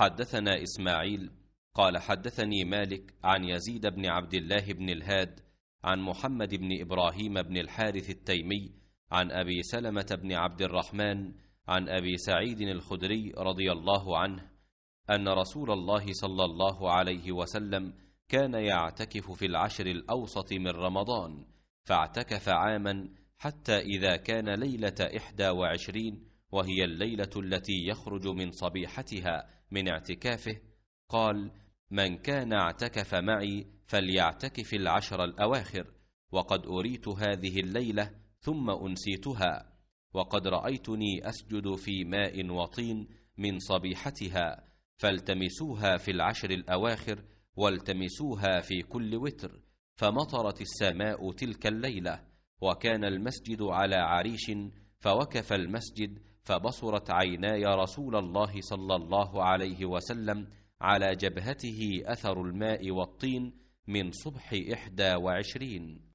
حدثنا إسماعيل قال حدثني مالك عن يزيد بن عبد الله بن الهاد عن محمد بن إبراهيم بن الحارث التيمي عن أبي سلمة بن عبد الرحمن عن أبي سعيد الخدري رضي الله عنه أن رسول الله صلى الله عليه وسلم كان يعتكف في العشر الأوسط من رمضان فاعتكف عاما حتى إذا كان ليلة إحدى وعشرين وهي الليله التي يخرج من صبيحتها من اعتكافه قال من كان اعتكف معي فليعتكف العشر الاواخر وقد اريت هذه الليله ثم انسيتها وقد رايتني اسجد في ماء وطين من صبيحتها فالتمسوها في العشر الاواخر والتمسوها في كل وتر فمطرت السماء تلك الليله وكان المسجد على عريش فوقف المسجد فبصرت عيناي رسول الله صلى الله عليه وسلم على جبهته اثر الماء والطين من صبح احدى وعشرين